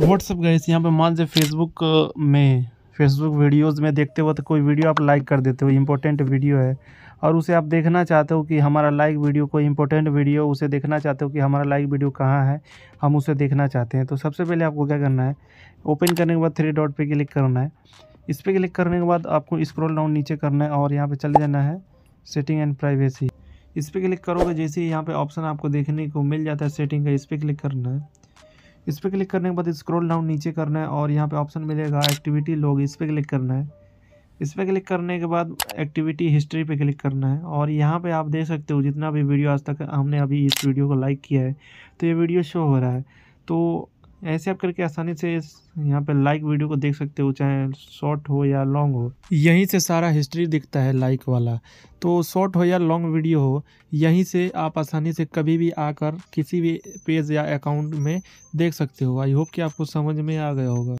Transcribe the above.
WhatsApp गए यहाँ पे मान लीजिए फेसबुक uh, में फेसबुक वीडियोस में देखते हो तो कोई वीडियो आप लाइक कर देते हो इम्पोर्टेंट वीडियो है और उसे आप देखना चाहते हो कि हमारा लाइक वीडियो कोई इंपॉर्टेंट वीडियो उसे देखना चाहते हो कि हमारा लाइक वीडियो कहाँ है हम उसे देखना चाहते हैं तो सबसे पहले आपको क्या करना है ओपन करने के बाद थ्री डॉट पर क्लिक करना है इस पर क्लिक करने के बाद आपको स्क्रोल डाउन नीचे करना है और यहाँ पर चले जाना है सेटिंग एंड प्राइवेसी इस पर क्लिक करोगे जैसे ही यहाँ पर ऑप्शन आपको देखने को मिल जाता है सेटिंग का इस पर क्लिक करना है इस पर क्लिक करने के बाद स्क्रॉल डाउन नीचे करना है और यहाँ पे ऑप्शन मिलेगा एक्टिविटी लॉग इस पर क्लिक करना है इस पर क्लिक करने के बाद एक्टिविटी हिस्ट्री पे क्लिक करना है और यहाँ पे आप देख सकते हो जितना भी वीडियो आज तक हमने अभी इस वीडियो को लाइक किया है तो ये वीडियो शो हो रहा है तो ऐसे आप करके आसानी से यहाँ पे लाइक वीडियो को देख सकते हो चाहे शॉर्ट हो या लॉन्ग हो यहीं से सारा हिस्ट्री दिखता है लाइक वाला तो शॉर्ट हो या लॉन्ग वीडियो हो यहीं से आप आसानी से कभी भी आकर किसी भी पेज या अकाउंट में देख सकते हो आई होप कि आपको समझ में आ गया होगा